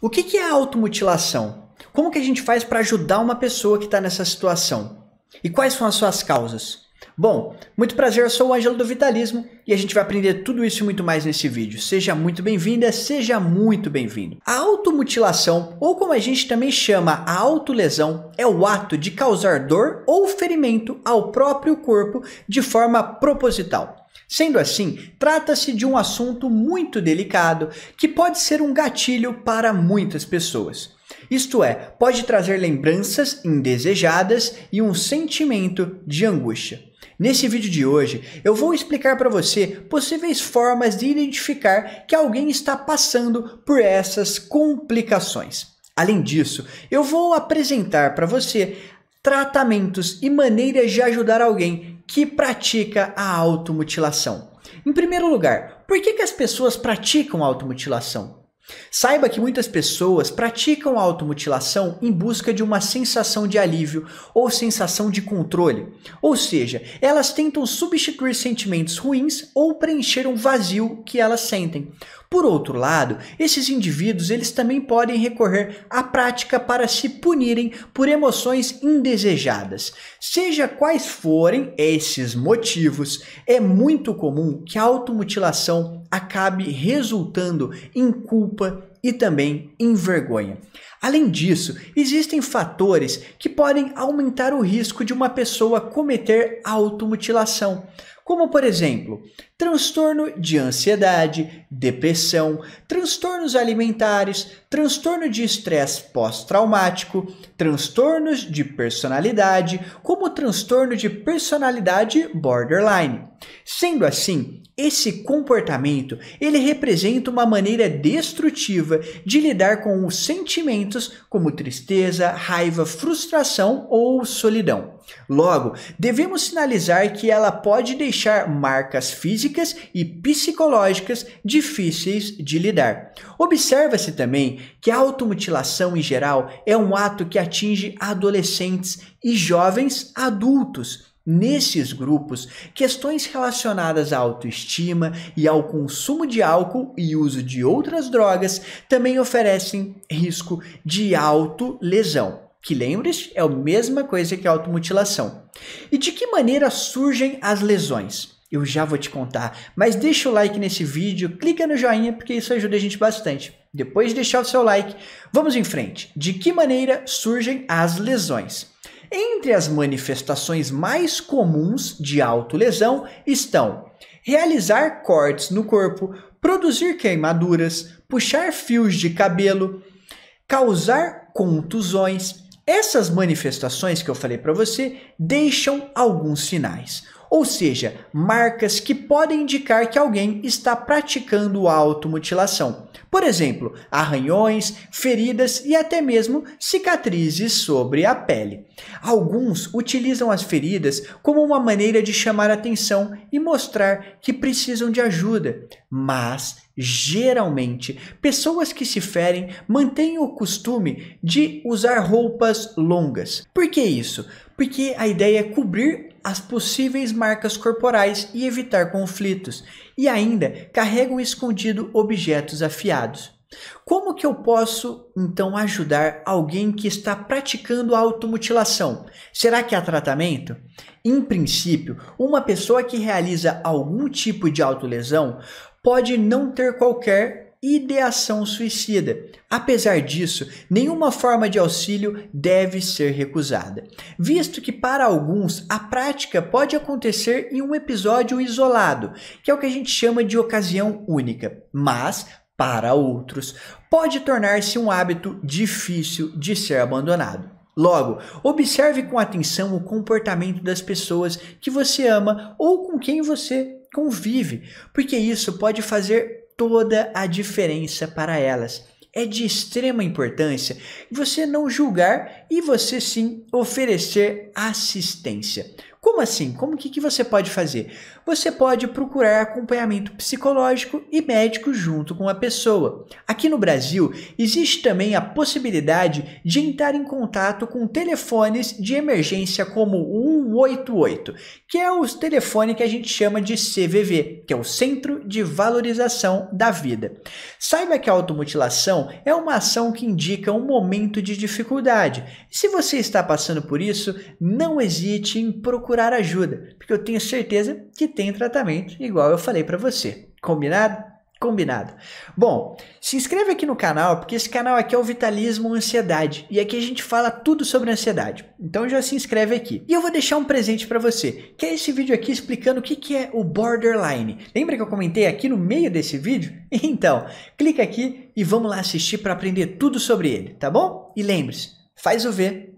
O que, que é automutilação? Como que a gente faz para ajudar uma pessoa que está nessa situação? E quais são as suas causas? Bom, muito prazer, eu sou o Ângelo do Vitalismo e a gente vai aprender tudo isso e muito mais nesse vídeo. Seja muito bem-vinda, seja muito bem-vindo. A automutilação, ou como a gente também chama a autolesão, é o ato de causar dor ou ferimento ao próprio corpo de forma proposital. Sendo assim, trata-se de um assunto muito delicado que pode ser um gatilho para muitas pessoas. Isto é, pode trazer lembranças indesejadas e um sentimento de angústia. Nesse vídeo de hoje, eu vou explicar para você possíveis formas de identificar que alguém está passando por essas complicações. Além disso, eu vou apresentar para você tratamentos e maneiras de ajudar alguém que pratica a automutilação. Em primeiro lugar, por que, que as pessoas praticam automutilação? Saiba que muitas pessoas praticam automutilação em busca de uma sensação de alívio ou sensação de controle. Ou seja, elas tentam substituir sentimentos ruins ou preencher um vazio que elas sentem. Por outro lado, esses indivíduos eles também podem recorrer à prática para se punirem por emoções indesejadas. Seja quais forem esses motivos, é muito comum que a automutilação acabe resultando em culpa e também em vergonha. Além disso, existem fatores que podem aumentar o risco de uma pessoa cometer automutilação, como por exemplo, transtorno de ansiedade, depressão, transtornos alimentares, transtorno de estresse pós-traumático, transtornos de personalidade, como transtorno de personalidade borderline. Sendo assim, esse comportamento, ele representa uma maneira destrutiva de lidar com os sentimentos como tristeza, raiva, frustração ou solidão. Logo, devemos sinalizar que ela pode deixar marcas físicas e psicológicas difíceis de lidar. Observa-se também que a automutilação em geral é um ato que atinge adolescentes e jovens adultos. Nesses grupos, questões relacionadas à autoestima e ao consumo de álcool e uso de outras drogas também oferecem risco de autolesão que lembres é a mesma coisa que a automutilação. E de que maneira surgem as lesões? Eu já vou te contar, mas deixa o like nesse vídeo, clica no joinha porque isso ajuda a gente bastante. Depois de deixar o seu like, vamos em frente. De que maneira surgem as lesões? Entre as manifestações mais comuns de autolesão estão realizar cortes no corpo, produzir queimaduras, puxar fios de cabelo, causar contusões, essas manifestações que eu falei para você deixam alguns sinais, ou seja, marcas que podem indicar que alguém está praticando automutilação. Por exemplo, arranhões, feridas e até mesmo cicatrizes sobre a pele. Alguns utilizam as feridas como uma maneira de chamar atenção e mostrar que precisam de ajuda, mas Geralmente, pessoas que se ferem mantêm o costume de usar roupas longas. Por que isso? Porque a ideia é cobrir as possíveis marcas corporais e evitar conflitos, e ainda carregam escondido objetos afiados. Como que eu posso então ajudar alguém que está praticando automutilação? Será que há tratamento? Em princípio, uma pessoa que realiza algum tipo de autolesão pode não ter qualquer ideação suicida. Apesar disso, nenhuma forma de auxílio deve ser recusada, visto que para alguns a prática pode acontecer em um episódio isolado, que é o que a gente chama de ocasião única, mas para outros pode tornar-se um hábito difícil de ser abandonado. Logo, observe com atenção o comportamento das pessoas que você ama ou com quem você convive, porque isso pode fazer toda a diferença para elas. É de extrema importância você não julgar e você sim oferecer assistência. Como assim? Como que, que você pode fazer? Você pode procurar acompanhamento psicológico e médico junto com a pessoa. Aqui no Brasil, existe também a possibilidade de entrar em contato com telefones de emergência como 188, que é o telefone que a gente chama de CVV, que é o Centro de Valorização da Vida. Saiba que a automutilação é uma ação que indica um momento de dificuldade. Se você está passando por isso, não hesite em procurar procurar ajuda, porque eu tenho certeza que tem tratamento, igual eu falei para você. Combinado? Combinado. Bom, se inscreve aqui no canal, porque esse canal aqui é o Vitalismo Ansiedade, e aqui a gente fala tudo sobre ansiedade. Então já se inscreve aqui. E eu vou deixar um presente para você, que é esse vídeo aqui explicando o que, que é o borderline. Lembra que eu comentei aqui no meio desse vídeo? Então, clica aqui e vamos lá assistir para aprender tudo sobre ele, tá bom? E lembre-se, faz o V